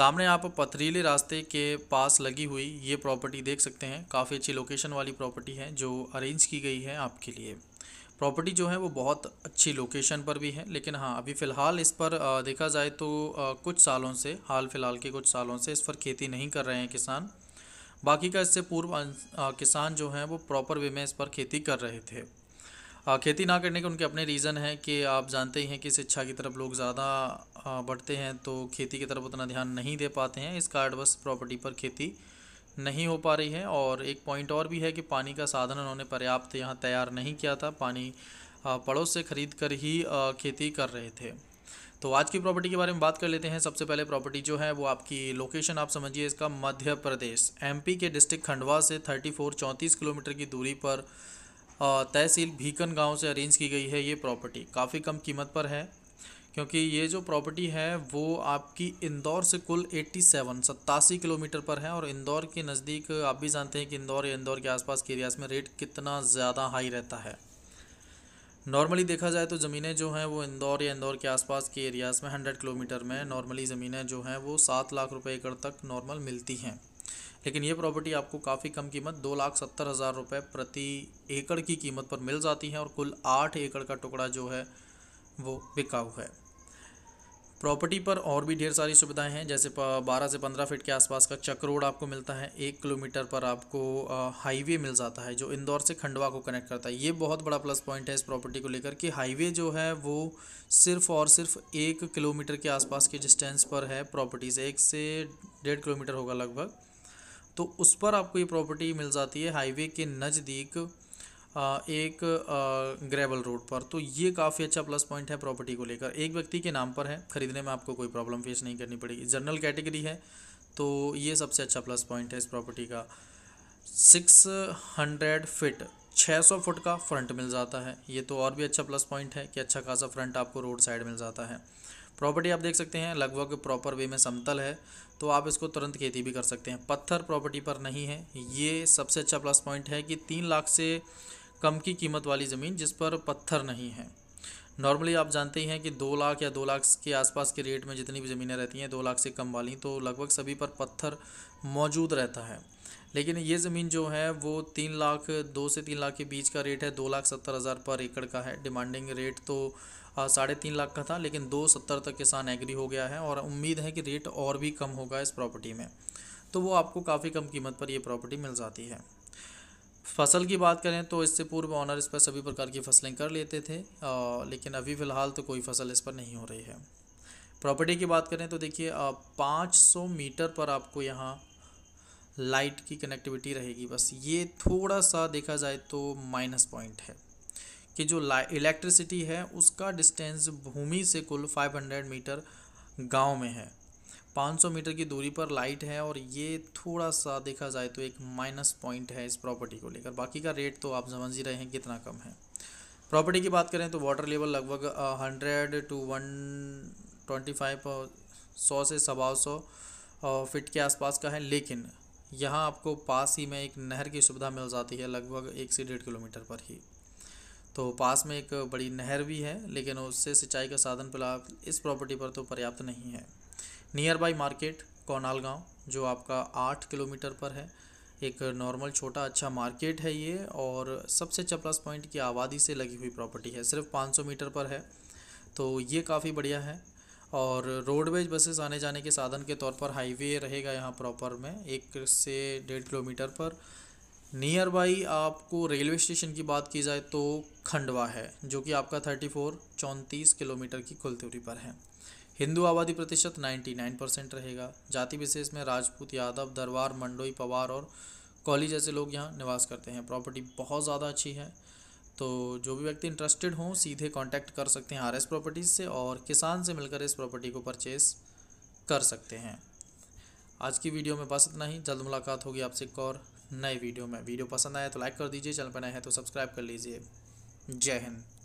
सामने आप पथरीले रास्ते के पास लगी हुई ये प्रॉपर्टी देख सकते हैं काफ़ी अच्छी लोकेशन वाली प्रॉपर्टी है जो अरेंज की गई है आपके लिए प्रॉपर्टी जो है वो बहुत अच्छी लोकेशन पर भी है लेकिन हाँ अभी फ़िलहाल इस पर देखा जाए तो कुछ सालों से हाल फिलहाल के कुछ सालों से इस पर खेती नहीं कर रहे हैं किसान बाकी का इससे पूर्व अं, किसान जो हैं वो प्रॉपर वे में इस पर खेती कर रहे थे खेती ना करने के उनके अपने रीज़न हैं कि आप जानते ही हैं कि शिक्षा की तरफ लोग ज़्यादा हाँ, बढ़ते हैं तो खेती की तरफ उतना ध्यान नहीं दे पाते हैं इस कार्ड प्रॉपर्टी पर खेती नहीं हो पा रही है और एक पॉइंट और भी है कि पानी का साधन उन्होंने पर्याप्त यहाँ तैयार नहीं किया था पानी पड़ोस से खरीद कर ही खेती कर रहे थे तो आज की प्रॉपर्टी के बारे में बात कर लेते हैं सबसे पहले प्रॉपर्टी जो है वो आपकी लोकेशन आप समझिए इसका मध्य प्रदेश एमपी के डिस्ट्रिक्ट खंडवा से 34 फोर किलोमीटर की दूरी पर तहसील भीकन गांव से अरेंज की गई है ये प्रॉपर्टी काफ़ी कम कीमत पर है क्योंकि ये जो प्रॉपर्टी है वो आपकी इंदौर से कुल 87 सत्तासी किलोमीटर पर है और इंदौर के नज़दीक आप भी जानते हैं कि इंदौर या इंदौर के आसपास के एरियाज़ में रेट कितना ज़्यादा हाई रहता है नॉर्मली देखा जाए तो ज़मीनें जो हैं वो इंदौर या इंदौर के आसपास के एरियाज़ में हंड्रेड किलोमीटर में नॉर्मली ज़मीनें जो हैं वो सात लाख रुपये एकड़ तक नॉर्मल मिलती हैं लेकिन ये प्रॉपर्टी आपको काफ़ी कम कीमत दो लाख सत्तर हज़ार रुपये प्रति एकड़ की कीमत पर मिल जाती है और कुल आठ एकड़ का टुकड़ा जो है वो बिकाऊ है प्रॉपर्टी पर और भी ढेर सारी सुविधाएं हैं जैसे 12 से 15 फीट के आसपास का चक रोड आपको मिलता है एक किलोमीटर पर आपको हाईवे मिल जाता है जो इंदौर से खंडवा को कनेक्ट करता है ये बहुत बड़ा प्लस पॉइंट है इस प्रॉपर्टी को लेकर कि हाईवे जो है वो सिर्फ और सिर्फ एक किलोमीटर के आसपास के डिस्टेंस पर है प्रॉपर्टी से एक से डेढ़ किलोमीटर होगा लगभग तो उस पर आपको ये प्रॉपर्टी मिल जाती है हाईवे के नज़दीक एक ग्रेवल रोड पर तो ये काफ़ी अच्छा प्लस पॉइंट है प्रॉपर्टी को लेकर एक व्यक्ति के नाम पर है खरीदने में आपको कोई प्रॉब्लम फेस नहीं करनी पड़ेगी जनरल कैटेगरी है तो ये सबसे अच्छा प्लस पॉइंट है इस प्रॉपर्टी का सिक्स हंड्रेड फिट छः सौ फुट का फ्रंट मिल जाता है ये तो और भी अच्छा प्लस पॉइंट है कि अच्छा खासा फ्रंट आपको रोड साइड मिल जाता है प्रॉपर्टी आप देख सकते हैं लगभग प्रॉपर वे में समतल है तो आप इसको तुरंत खेती भी कर सकते हैं पत्थर प्रॉपर्टी पर नहीं है ये सबसे अच्छा प्लस पॉइंट है कि तीन लाख से कम की कीमत वाली ज़मीन जिस पर पत्थर नहीं है नॉर्मली आप जानते ही हैं कि दो लाख या दो लाख के आसपास के रेट में जितनी भी ज़मीनें रहती हैं दो लाख से कम वाली तो लगभग सभी पर पत्थर मौजूद रहता है लेकिन ये ज़मीन जो है वो तीन लाख दो से तीन लाख के बीच का रेट है दो लाख सत्तर हज़ार पर एकड़ का है डिमांडिंग रेट तो साढ़े तीन लाख का था लेकिन दो सत्तर तक किसान एग्री हो गया है और उम्मीद है कि रेट और भी कम होगा इस प्रॉपर्टी में तो वो आपको काफ़ी कम कीमत पर ये प्रॉपर्टी मिल जाती है फसल की बात करें तो इससे पूर्व ऑनर इस पर सभी प्रकार की फसलें कर लेते थे आ, लेकिन अभी फ़िलहाल तो कोई फसल इस पर नहीं हो रही है प्रॉपर्टी की बात करें तो देखिए पाँच सौ मीटर पर आपको यहाँ लाइट की कनेक्टिविटी रहेगी बस ये थोड़ा सा देखा जाए तो माइनस पॉइंट है कि जो इलेक्ट्रिसिटी है उसका डिस्टेंस भूमि से कुल 500 मीटर गांव में है 500 मीटर की दूरी पर लाइट है और ये थोड़ा सा देखा जाए तो एक माइनस पॉइंट है इस प्रॉपर्टी को लेकर बाकी का रेट तो आप समझ ही रहे हैं कितना कम है प्रॉपर्टी की बात करें तो वाटर लेवल लगभग hundred to one twenty five सौ से सवा सौ फिट के आसपास का है लेकिन यहाँ आपको पास ही में एक नहर की सुविधा मिल जाती है लगभग एक से डेढ़ किलोमीटर पर ही तो पास में एक बड़ी नहर भी है लेकिन उससे सिंचाई का साधन फिलहाल इस प्रॉपर्टी पर तो पर्याप्त नहीं है नियर बाई मार्केट कौनाल जो आपका आठ किलोमीटर पर है एक नॉर्मल छोटा अच्छा मार्केट है ये और सबसे अच्छा प्लस पॉइंट की आबादी से लगी हुई प्रॉपर्टी है सिर्फ 500 मीटर पर है तो ये काफ़ी बढ़िया है और रोडवेज बसेस आने जाने के साधन के तौर पर हाईवे रहेगा यहाँ प्रॉपर में एक से डेढ़ किलोमीटर पर नियर बाई आपको रेलवे स्टेशन की बात की जाए तो खंडवा है जो कि आपका थर्टी फोर चौंतीस किलोमीटर की दूरी पर है हिंदू आबादी प्रतिशत 99 परसेंट रहेगा जाति विशेष में राजपूत यादव दरबार मंडोई पवार और कॉली जैसे लोग यहाँ निवास करते हैं प्रॉपर्टी बहुत ज़्यादा अच्छी है तो जो भी व्यक्ति इंटरेस्टेड हों सीधे कांटेक्ट कर सकते हैं आर एस प्रॉपर्टीज़ से और किसान से मिलकर इस प्रॉपर्टी को परचेस कर सकते हैं आज की वीडियो में बस इतना ही जल्द मुलाकात होगी आपसे एक और नए वीडियो में वीडियो पसंद आया तो लाइक कर दीजिए चैनल पर नए हैं तो सब्सक्राइब कर लीजिए जय हिंद